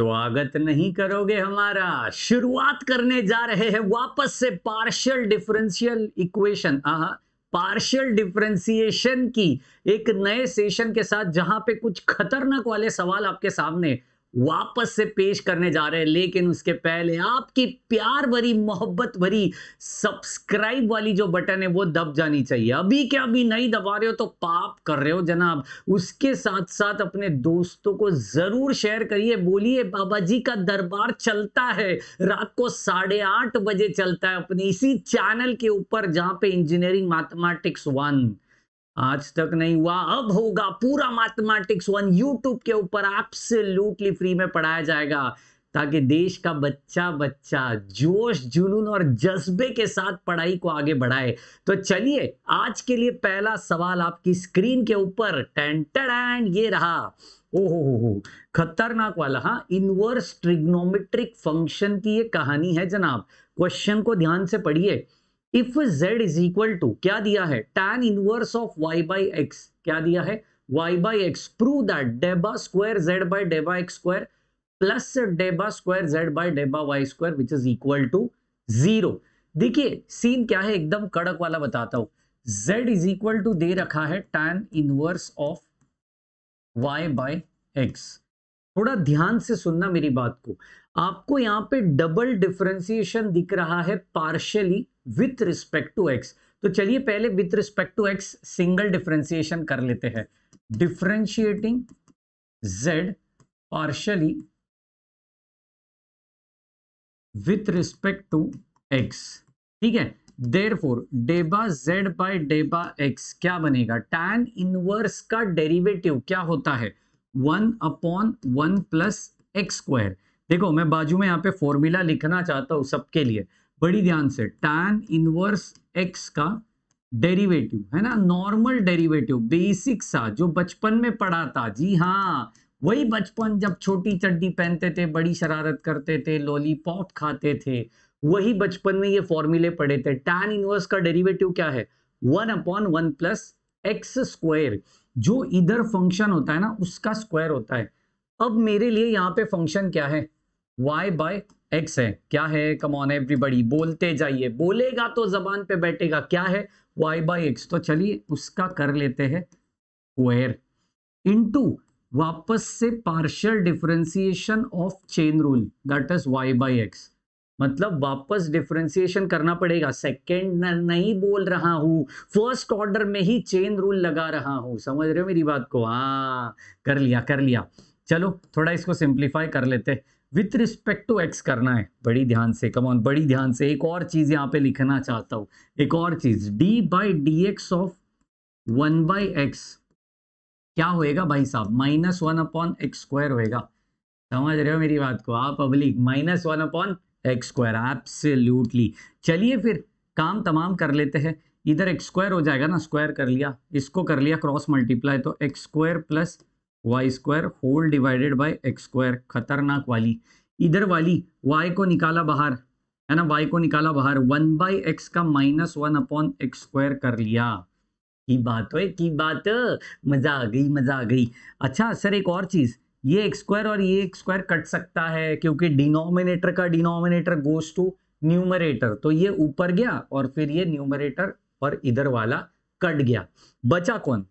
स्वागत तो नहीं करोगे हमारा शुरुआत करने जा रहे हैं वापस से partial differential equation partial differentiation की एक नए सेशन के साथ जहां पे कुछ खतरनाक वाले सवाल आपके सामने वापस से पेश करने जा रहे हैं लेकिन उसके पहले आपकी प्यार भरी मोहब्बत भरी सब्सक्राइब वाली जो बटन है वो दब जानी चाहिए अभी क्या अभी नहीं दबा रहे हो तो पाप कर रहे हो जनाब उसके साथ साथ अपने दोस्तों को ज़रूर शेयर करिए बोलिए बाबा जी का दरबार चलता है रात को साढ़े आठ बजे चलता है अपने इसी चैनल के ऊपर जहाँ पे इंजीनियरिंग मैथमेटिक्स वन आज तक नहीं हुआ अब होगा पूरा मैथमेटिक्स वन यूट्यूब के ऊपर आपसे लूटली फ्री में पढ़ाया जाएगा ताकि देश का बच्चा बच्चा जोश जुनून और जज्बे के साथ पढ़ाई को आगे बढ़ाए तो चलिए आज के लिए पहला सवाल आपकी स्क्रीन के ऊपर टेंटेड एंड ये रहा ओहो हो हो खतरनाक वाला हाँ इनवर्स ट्रिग्नोमेट्रिक फंक्शन की ये कहानी है जनाब क्वेश्चन को ध्यान से पढ़िए if z is equal to क्या दिया है tan inverse of y by x क्या दिया है y by x prove that डेबा स्क्वायर z बाई डेबा एक्स स्क्वायर प्लस डेबा स्क्वायर z बाई डेबा y square which is equal to zero देखिए सीन क्या है एकदम कड़क वाला बताता हूं z इज इक्वल टू दे रखा है tan inverse of y by x थोड़ा ध्यान से सुनना मेरी बात को आपको यहां पे डबल डिफ्रेंसिएशन दिख रहा है partially with respect to x तो चलिए पहले with respect to x single differentiation कर लेते हैं differentiating z partially with respect to x ठीक है फोर डेबा जेड बाय डेबा एक्स क्या बनेगा टैन इनवर्स का डेरिवेटिव क्या होता है one upon one plus x square देखो मैं बाजू में यहाँ पे फॉर्मूला लिखना चाहता हूं सबके लिए बड़ी ध्यान से टैन इनवर्स एक्स का डेरिवेटिव है ना नॉर्मल डेरिवेटिव बेसिक सा जो बचपन में पढ़ा था जी हाँ वही बचपन जब छोटी चड्डी पहनते थे बड़ी शरारत करते थे लॉलीपॉप खाते थे वही बचपन में ये फॉर्मूले पढ़े थे टैन इनवर्स का डेरिवेटिव क्या है one upon one plus x square जो इधर फंक्शन होता है ना उसका स्क्वायर होता है अब मेरे लिए यहाँ पे फंक्शन क्या है वाई बाय एक्स है क्या है कमॉन एवरीबडी बोलते जाइए बोलेगा तो जबान पे बैठेगा क्या है वाई बाई एक्स तो चलिए उसका कर लेते हैं स्क्वायर इनटू वापस से partial differentiation of chain rule that is y by x मतलब वापस डिफरेंसिएशन करना पड़ेगा सेकेंड नहीं बोल रहा हूँ फर्स्ट ऑर्डर में ही चेन रूल लगा रहा हूँ समझ रहे हो मेरी बात को हाँ कर लिया कर लिया चलो थोड़ा इसको सिंप्लीफाई कर लेते हैं विथ रिस्पेक्ट टू एक्स करना है बड़ी ध्यान से कम ऑन बड़ी ध्यान से एक और चीज़ यहाँ पे लिखना चाहता हूं एक और चीज़ D by D x of one by x क्या होएगा भाई साहब minus one upon x square होएगा समझ रहे हो मेरी बात को आप public minus one upon x square absolutely चलिए फिर काम तमाम कर लेते हैं इधर एक्स स्क्वायर हो जाएगा ना स्क्वायर कर लिया इसको कर लिया क्रॉस मल्टीप्लाई तो x square plus y square whole divided by x square खतरनाक वाली इधर वाली वाई को निकाला बाहर है ना वाई को निकाला बाहर वन बाई एक्स का minus one upon x square कर लिया की बात है की बात मजा आ गई मजा आ गई अच्छा सर एक और चीज ये एक्स स्क्वायर और ये एक स्क्वायर कट सकता है क्योंकि डिनोमिनेटर का डिनोमिनेटर गोज टू न्यूमरेटर तो ये ऊपर गया और फिर ये न्यूमरेटर और इधर वाला कट गया बचा कौन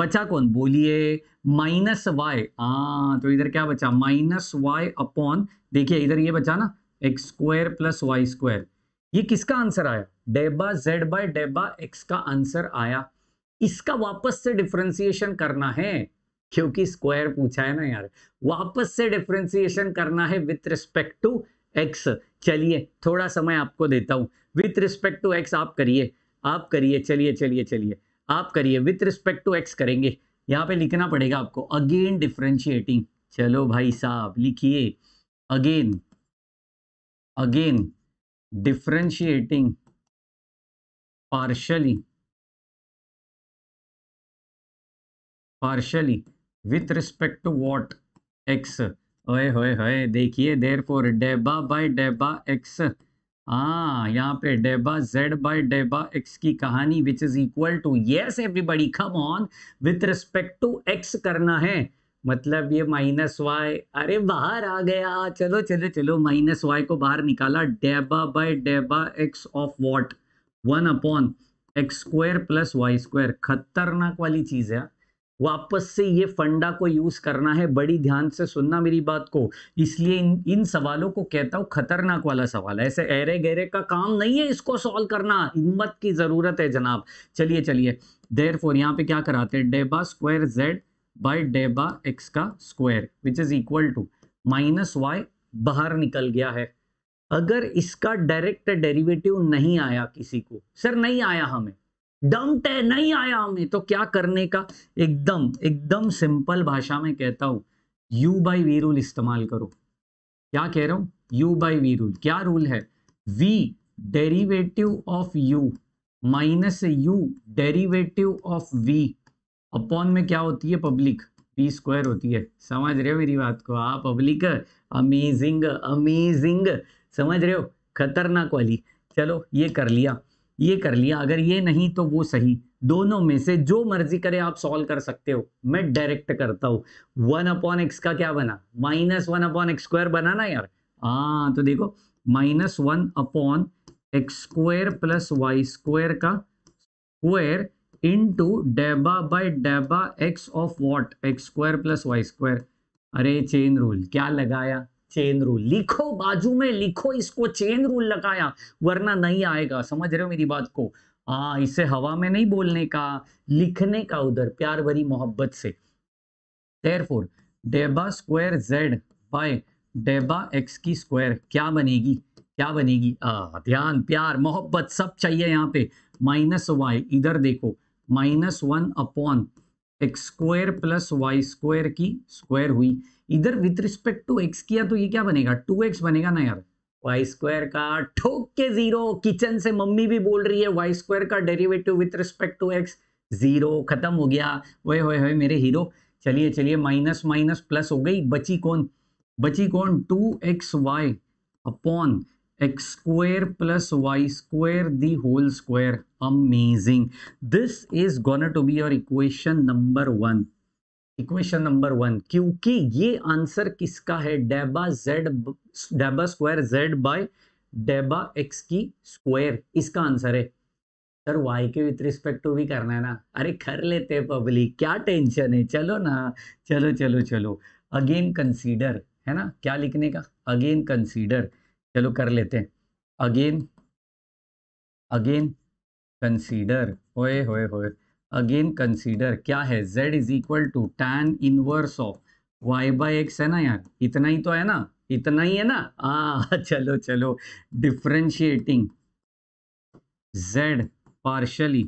बचा कौन बोलिए माइनस वाई हाँ तो इधर क्या बचा माइनस वाई अपॉन देखिए इधर ये बचा ना x square plus y square ये किसका आंसर आया डेबा जेड बाय डेबा एक्स का आंसर आया इसका वापस से डिफ्रेंसिएशन करना है क्योंकि स्क्वायर पूछा है ना यार वापस से डिफ्रेंसिएशन करना है विथ रिस्पेक्ट टू एक्स चलिए थोड़ा समय आपको देता हूँ विथ रिस्पेक्ट टू एक्स आप करिए आप करिए चलिए चलिए चलिए आप करिए विथ रिस्पेक्ट टू एक्स करेंगे यहाँ पे लिखना पड़ेगा आपको अगेन डिफ्रेंशिएटिंग चलो भाई साहब लिखिए again again differentiating partially partially with respect to what x होए होए होए देखिए देर फोर डेबा बाय डेबा एक्स हाँ यहाँ पे डेबा जेड बाय डेबा एक्स की कहानी which is equal to yes everybody come on with respect to x करना है मतलब ये माइनस वाई अरे बाहर आ गया चलो चलो चलो माइनस वाई को बाहर निकाला डेबा बाय डेबा x of what one upon x square plus y square खतरनाक वाली चीज़ है वापस से ये फंडा को यूज़ करना है बड़ी ध्यान से सुनना मेरी बात को इसलिए इन इन सवालों को कहता हूँ खतरनाक वाला सवाल है ऐसे ऐरे गहरे का काम नहीं है इसको सॉल्व करना हिम्मत की ज़रूरत है जनाब चलिए चलिए देर फोर यहाँ पे क्या कराते हैं डेबा स्क्वायर जेड बाई डेबा एक्स का square which is equal to minus y बाहर निकल गया है अगर इसका डायरेक्ट डेरिवेटिव नहीं आया किसी को सर नहीं आया हमें डम तय नहीं आया हमें तो क्या करने का एकदम एकदम सिंपल भाषा में कहता हूं यू बाई वी रूल इस्तेमाल करो क्या कह रहा हूं यू बाई वी रूल क्या रूल है v derivative of u minus u derivative of v upon में क्या होती है पब्लिक पी स्क्वायर होती है समझ रहे हो मेरी बात को आप पब्लिक अमेजिंग अमेजिंग समझ रहे हो खतरनाक वाली चलो ये कर लिया ये कर लिया अगर ये नहीं तो वो सही दोनों में से जो मर्जी करे आप सॉल्व कर सकते हो मैं डायरेक्ट करता हूं वन अपॉन एक्स का क्या बना minus one upon x square बना ना यार हाँ तो देखो minus one upon x square plus y square का स्क्वायर इंटू डेबा बाय डेबा x of what x square plus y square अरे चेन रूल क्या लगाया चेन रूल लिखो बाजू में लिखो इसको चेन रूल लगाया वरना नहीं आएगा समझ रहे हो मेरी बात को हाँ इसे हवा में नहीं बोलने का लिखने का उधर प्यार भरी मोहब्बत से देयरफॉर डेबा स्क्वायर जेड बाय डेबा एक्स की स्क्वायर क्या बनेगी क्या बनेगी आ, ध्यान प्यार मोहब्बत सब चाहिए यहाँ पे माइनस वाई इधर देखो minus one upon x square plus y square की स्क्वायर हुई इधर विथ रिस्पेक्ट टू एक्स किया तो ये क्या बनेगा टू एक्स बनेगा ना यार वाई स्क्वायर का ठोक के जीरो किचन से मम्मी भी बोल रही है वाई स्क्वायर का derivative with respect to x zero खत्म हो गया वे वही वही मेरे हीरो चलिए चलिए माइनस माइनस प्लस हो गई बची कौन बची कौन two x y upon x square plus y square the whole square amazing this is gonna to be your equation number one equation number one क्योंकि ये आंसर किसका है डेबा जेड डेबा स्क्वायर जेड बाय डेबा एक्स की square इसका answer है सर वाई के विथ रिस्पेक्ट टू भी करना है ना अरे कर लेते पब्लिक क्या टेंशन है चलो ना चलो चलो चलो अगेन कंसीडर है ना क्या लिखने का अगेन कंसीडर चलो कर लेते हैं अगेन अगेन कंसीडर होए होए होए अगेन कंसीडर क्या है z is equal to tan inverse of y by x है ना यार इतना ही तो है ना इतना ही है ना हाँ चलो चलो differentiating z partially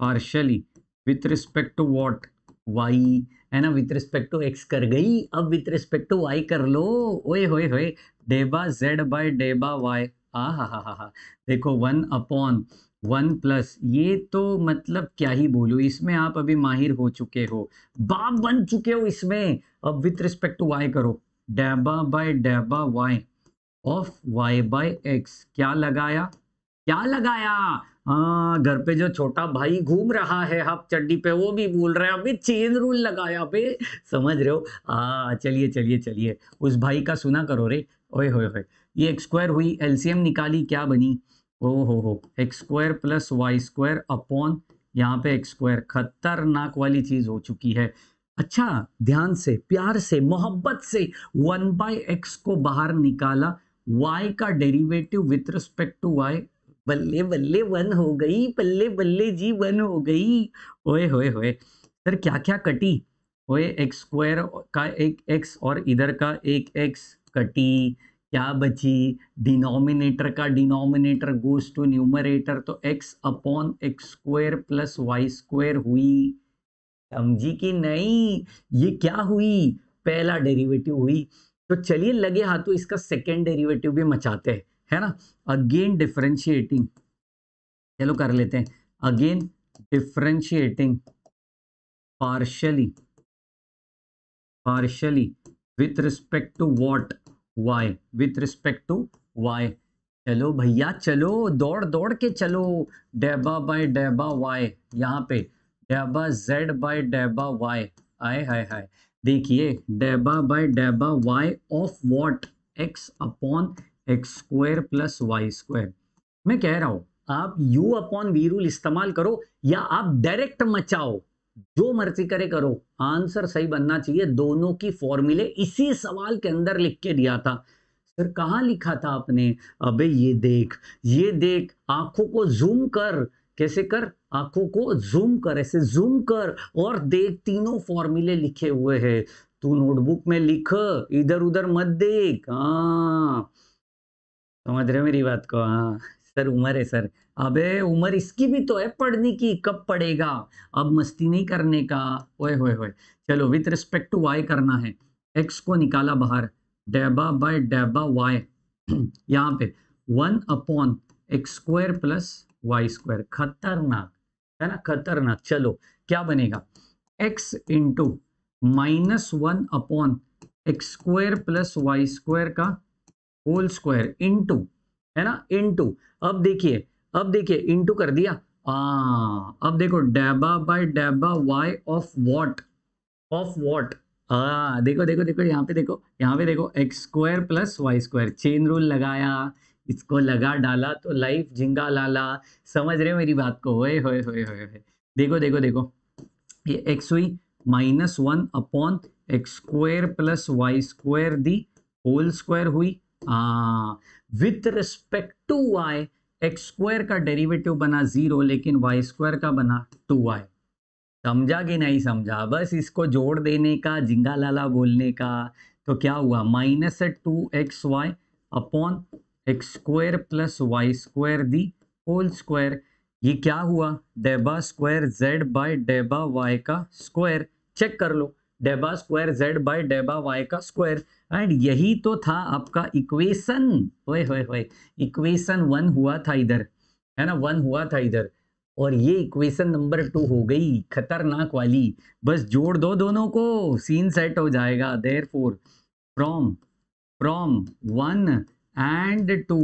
partially with respect to what y है ना विथ रिस्पेक्ट टू x कर गई अब विथ रिस्पेक्ट टू y कर लो ओए होए होए डेबा z बाय डेबा y आ हा हा हा हा देखो वन अपॉन वन प्लस ये तो मतलब क्या ही बोलो इसमें आप अभी माहिर हो चुके हो बाप बन चुके हो इसमें अब विथ रिस्पेक्ट टू वाई करो डेबा बाय डेबा y of y by x क्या लगाया क्या लगाया हाँ घर पे जो छोटा भाई घूम रहा है हप चड्डी पे वो भी बोल रहा है अभी चेन रूल लगाया अबे समझ रहे हो हाँ चलिए चलिए चलिए उस भाई का सुना करो रे ओए होए होए ये एक्सक्वायर हुई एलसीएम निकाली क्या बनी ओ हो हो x square plus y square upon यहाँ पे एक्स स्क्वायर खतरनाक वाली चीज हो चुकी है अच्छा ध्यान से प्यार से मोहब्बत से वन बाय एक्स को बाहर निकाला वाई का derivative with respect to y बल्ले बल्ले वन हो गई बल्ले बल्ले जी वन हो गई ओए होए होए सर क्या क्या कटी ओए एक्स स्क्वायर का एक एक्स और इधर का एक एक्स कटी क्या बची डिनोमिनेटर का डिनोमिनेटर गोज टू न्यूमरेटर तो x upon x square plus y square हुई समझी कि नहीं ये क्या हुई पहला डेरिवेटिव हुई तो चलिए लगे हाथों इसका सेकेंड डेरिवेटिव भी मचाते हैं है ना अगेन डिफ्रेंशिएटिंग चलो कर लेते हैं again differentiating partially partially with respect to what y with respect to y चलो भैया चलो दौड़ दौड़ के चलो डेबा बाय डेबा वाई यहाँ पे डेबा जेड बाय डेबा वाई आए हाय हाय देखिए डेबा बाय डेबा y of what x upon x square plus y square मैं कह रहा हूँ आप u अपॉन वी रूल इस्तेमाल करो या आप डायरेक्ट मचाओ जो मर्जी करे करो आंसर सही बनना चाहिए दोनों की फॉर्मूले इसी सवाल के अंदर लिख के दिया था सर कहाँ लिखा था आपने अबे ये देख ये देख आंखों को जूम कर कैसे कर आंखों को जूम कर ऐसे जूम कर और देख तीनों फॉर्मूले लिखे हुए हैं तू नोटबुक में लिख इधर उधर मत देख हाँ समझ रहे मेरी बात को हाँ सर उम्र है सर अबे उम्र इसकी भी तो है पढ़ने की कब पढ़ेगा अब मस्ती नहीं करने का ओए होए होए चलो विथ रिस्पेक्ट टू वाई करना है एक्स को निकाला बाहर डेबा बाय डेबा वाई यहाँ पे one upon x square plus y square खतरनाक है ना खतरनाक चलो क्या बनेगा x into minus one upon x square plus y square का होल स्क्वायर इंटू है ना इनटू अब देखिए अब देखिए इनटू कर दिया आ, अब देखो डेबा बाय डेबा y of what of what हाँ देखो देखो देखो यहाँ पे देखो यहाँ पे देखो x square plus y square chain rule लगाया इसको लगा डाला तो लाइफ झिंगा लाला समझ रहे हो मेरी बात को ओए होए होए होए होए देखो देखो देखो ये एक्स हुई minus one upon x square plus y square the whole square हुई हाँ with respect to y x square का डेरिवेटिव बना जीरो लेकिन वाई स्क्वायर का बना टू वाई समझा कि नहीं समझा बस इसको जोड़ देने का जिंगा लाला बोलने का तो क्या हुआ minus two x y upon x square plus y square the whole square ये क्या हुआ डेबा स्क्वायर जेड बाय डेबा वाई का स्क्वायर चेक कर लो डेबा स्क्वायर जेड बाई डेबा वाई का स्क्वायर एंड यही तो था आपका इक्वेशन ओए होए होए इक्वेशन वन हुआ था इधर है ना वन हुआ था इधर और ये इक्वेशन नंबर टू हो गई खतरनाक वाली बस जोड़ दो दोनों को सीन सेट हो जाएगा therefore from from one and two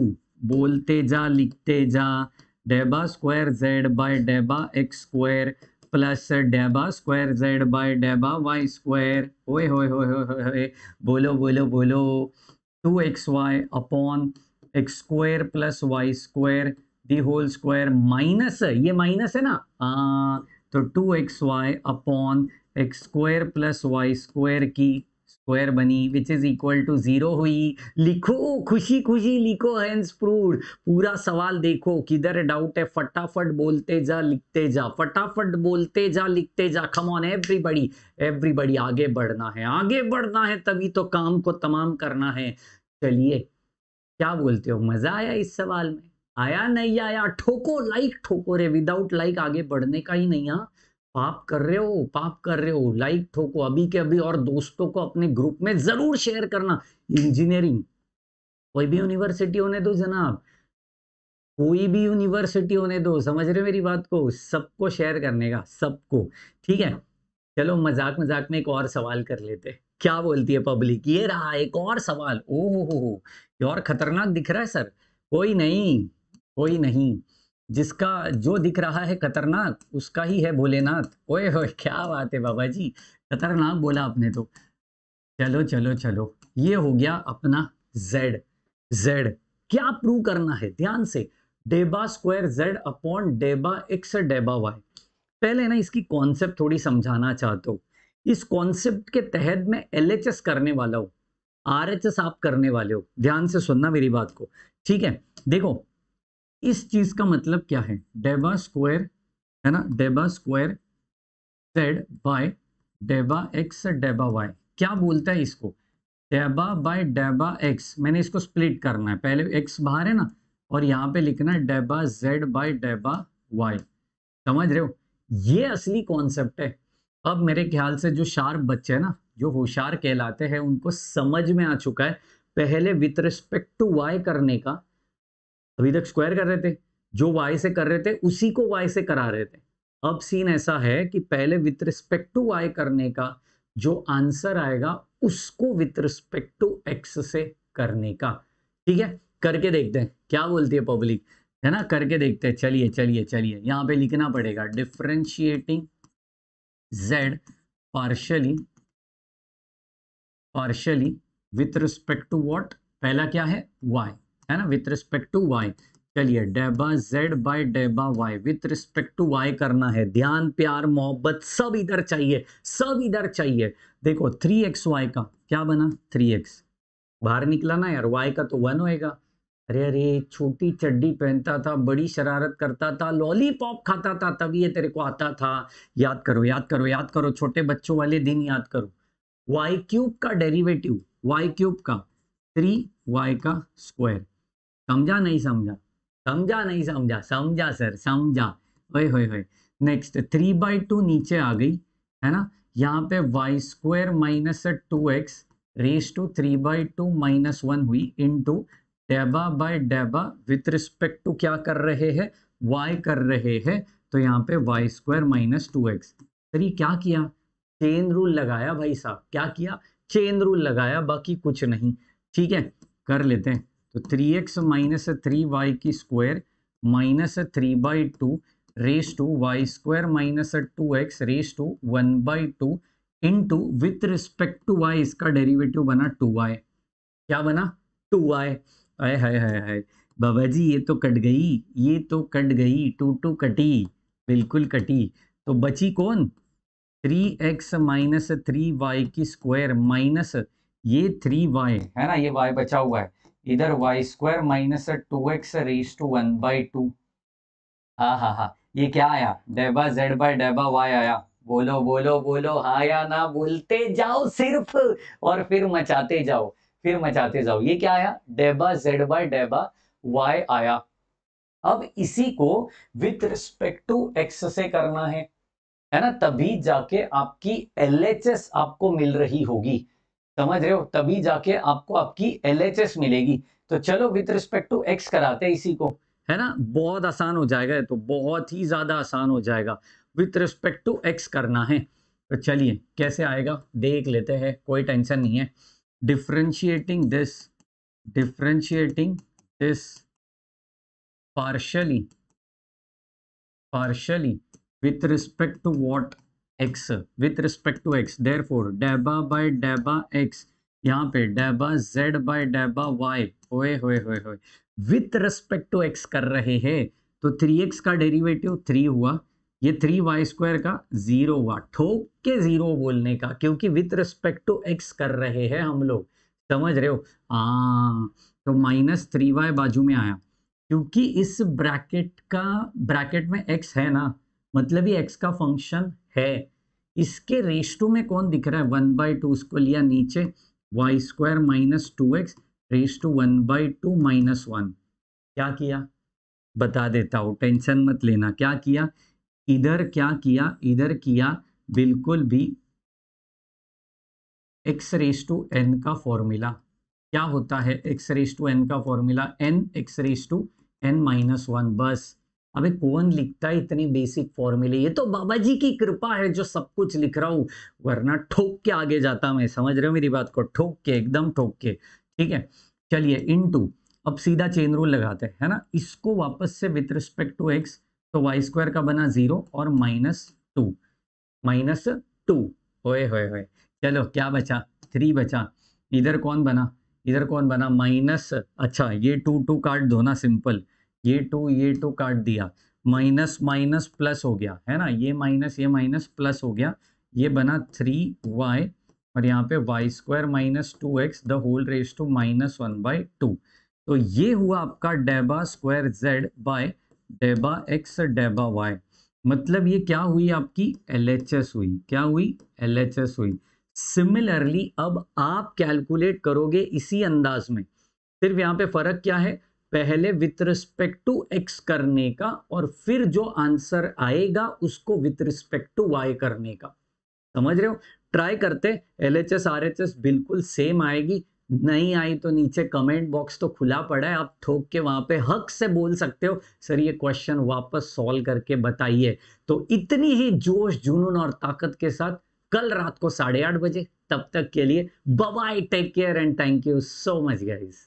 बोलते जा लिखते जा डेबा स्क्वायर जेड बाय डेबा एक्स स्क्वायर प्लस डेबा स्क्वायर जेड बाय डेबा वाई स्क्वायर ओए होए होए होए बोलो बोलो बोलो two x y upon x square plus y square the whole square minus ये माइनस है ना आ, तो two x y upon x square plus y square की स्क्वायर बनी which is equal to zero हुई लिखो खुशी खुशी लिखो हैंस प्रूड पूरा सवाल देखो किधर डाउट है फटाफट बोलते जा लिखते जा फटाफट बोलते जा लिखते जा कम ऑन एवरीबडी एवरीबडी आगे बढ़ना है आगे बढ़ना है तभी तो काम को तमाम करना है चलिए क्या बोलते हो मजा आया इस सवाल में आया नहीं आया ठोको लाइक ठोको रे विदाउट लाइक आगे बढ़ने का ही नहीं हाँ पाप कर रहे हो पाप कर रहे हो लाइक ठोको अभी के अभी और दोस्तों को अपने ग्रुप में जरूर शेयर करना इंजीनियरिंग कोई भी यूनिवर्सिटी होने दो जनाब कोई भी यूनिवर्सिटी होने दो समझ रहे मेरी बात को सबको शेयर करने का सबको ठीक है चलो मजाक मजाक में एक और सवाल कर लेते हैं क्या बोलती है पब्लिक ये रहा एक और सवाल ओहो हो ये और खतरनाक दिख रहा है सर कोई नहीं कोई नहीं जिसका जो दिख रहा है खतरनाक उसका ही है भोलेनाथ ओए हो क्या बात है बाबा जी खतरनाक बोला आपने तो चलो चलो चलो ये हो गया अपना जेड जेड क्या प्रूव करना है ध्यान से डेबा स्क्वायर जेड अपॉन डेबा एक्स डेबा वाई पहले ना इसकी कॉन्सेप्ट थोड़ी समझाना चाहता हूँ इस कॉन्सेप्ट के तहत मैं एल करने वाला हूँ आर आप करने वाले हो ध्यान से सुनना मेरी बात को ठीक है देखो इस चीज का मतलब क्या है डेबा स्क्वायर है ना डेबा स्क्वायर जेड बाय डेबा एक्स डेबा वाई क्या बोलता है इसको डेबा बाय डेबा एक्स मैंने इसको स्प्लिट करना है पहले एक्स बाहर है ना और यहाँ पे लिखना है डेबा जेड बाय डेबा वाई समझ रहे हो ये असली कॉन्सेप्ट है अब मेरे ख्याल से जो शार्प बच्चे हैं ना जो होशियार कहलाते हैं उनको समझ में आ चुका है पहले विथ रिस्पेक्ट टू वाई करने का अभी तक स्क्वायर कर रहे थे जो वाई से कर रहे थे उसी को वाई से करा रहे थे अब सीन ऐसा है कि पहले विथ रिस्पेक्ट टू वाई करने का जो आंसर आएगा उसको विथ रिस्पेक्ट टू एक्स से करने का ठीक है करके देखते हैं क्या बोलती है पब्लिक है ना करके देखते हैं चलिए चलिए चलिए यहाँ पे लिखना पड़ेगा differentiating z partially partially with respect to what पहला क्या है वाई है ना विथ रिस्पेक्ट टू वाई चलिए डेबा जेड बाय डेबा y with respect to y करना है ध्यान प्यार मोहब्बत सब इधर चाहिए सब इधर चाहिए देखो थ्री एक्स वाई का क्या बना थ्री एक्स बाहर निकला ना यार वाई का तो वन होएगा अरे अरे छोटी चड्डी पहनता था बड़ी शरारत करता था लॉलीपॉप खाता था तभी ये तेरे को आता था याद करो याद करो याद करो छोटे बच्चों वाले दिन याद करो वाई क्यूब का डेरिवेटिव वाई क्यूब का थ्री वाई का स्क्वायर समझा नहीं समझा समझा नहीं समझा समझा सर समझा ओए होए होए नेक्स्ट थ्री बाई टू नीचे आ गई है ना यहाँ पे y square minus two x raise to three by two minus one हुई इन टू डेबा बाई डेबा विथ रिस्पेक्ट टू क्या कर रहे हैं वाई कर रहे हैं तो यहाँ पे y square minus two x ये क्या किया चेन रूल लगाया भाई साहब क्या किया चेन रूल लगाया बाकी कुछ नहीं ठीक है कर लेते हैं तो three x minus three y की square minus three by two raise to y square minus two x raise to one by two into with respect to y इसका डेरिवेटिव बना टू वाई क्या बना two Y आय हाय हाय हाय बाबा जी ये तो cut गई ये तो कट गई टू टू कटी बिल्कुल कटी तो बची कौन three x minus three y की स्क्वायर माइनस ये थ्री वाई है ना ये वाई बचा हुआ है इधर y square minus two x raise to one by two हाँ हाँ हाँ ये क्या आया डेबा जेड बाय डेबा वाई आया बोलो बोलो बोलो हा या ना बोलते जाओ सिर्फ और फिर मचाते जाओ फिर मचाते जाओ ये क्या आया डेबा जेड बाय डेबा वाई आया अब इसी को विथ रिस्पेक्ट टू एक्स से करना है है ना तभी जाके आपकी एल आपको मिल रही होगी समझ रहे हो तभी जाके आपको आपकी एल मिलेगी तो चलो विथ रिस्पेक्ट टू एक्स कराते हैं इसी को है ना बहुत आसान हो जाएगा तो बहुत ही ज़्यादा आसान हो जाएगा विथ रिस्पेक्ट टू एक्स करना है तो चलिए कैसे आएगा देख लेते हैं कोई टेंशन नहीं है differentiating this differentiating this partially partially with respect to what x with respect to x therefore डेबा by डेबा x यहाँ पे डेबा z by डेबा y होए होए होए होए with respect to x कर रहे हैं तो 3x का डेरिवेटिव 3 हुआ ये थ्री वाई स्क्वायर का जीरो हुआ ठोक के जीरो बोलने का क्योंकि विथ रिस्पेक्ट टू एक्स कर रहे हैं हम लोग समझ रहे हो आ, हाँ, तो माइनस थ्री वाई बाजू में आया क्योंकि इस ब्रैकेट का ब्रैकेट में एक्स है ना मतलब ये एक्स का फंक्शन है इसके रेस्टो में कौन दिख रहा है वन बाई टू उसको लिया नीचे y square minus two x raise to one by two minus one क्या किया बता देता हूँ टेंशन मत लेना क्या किया इधर क्या किया इधर किया बिल्कुल भी एक्स रेस टू एन का फॉर्मूला क्या होता है एक्स रेस टू एन का formula n x raise to n minus one बस अबे कौन लिखता है इतनी बेसिक फॉर्मूले ये तो बाबा जी की कृपा है जो सब कुछ लिख रहा हूँ वरना ठोक के आगे जाता मैं समझ रहे हो मेरी बात को ठोक के एकदम ठोक के ठीक है चलिए इन टू अब सीधा चेन रूल लगाते हैं है ना इसको वापस से विथ रिस्पेक्ट टू एक्स तो वाई स्क्वायर का बना जीरो और माइनस टू माइनस टू होए होए होए चलो क्या बचा थ्री बचा इधर कौन बना इधर कौन बना माइनस अच्छा ये टू टू काट दो ना सिंपल ये टू ये टू काट दिया माइनस माइनस प्लस हो गया है ना ये माइनस ये माइनस प्लस हो गया ये बना थ्री वाई और यहाँ पे y square minus two x the whole raise to minus one by two तो ये हुआ आपका डेबा स्क्वायर जेड बाय डेबा एक्स डेबा वाई मतलब ये क्या हुई आपकी एल हुई क्या हुई एल हुई सिमिलरली अब आप कैलकुलेट करोगे इसी अंदाज में सिर्फ यहाँ पे फर्क क्या है पहले विथ रिस्पेक्ट टू एक्स करने का और फिर जो आंसर आएगा उसको विथ रिस्पेक्ट टू वाई करने का समझ रहे हो ट्राई करते L H S R H S बिल्कुल सेम आएगी नहीं आई तो नीचे कमेंट बॉक्स तो खुला पड़ा है आप ठोक के वहां पे हक से बोल सकते हो सर ये क्वेश्चन वापस सॉल्व करके बताइए तो इतनी ही जोश जुनून और ताकत के साथ कल रात को साढ़े आठ बजे तब तक के लिए bye take care and thank you so much guys